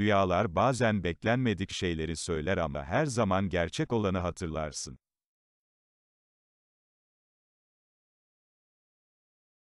Rüyalar bazen beklenmedik şeyleri söyler ama her zaman gerçek olanı hatırlarsın.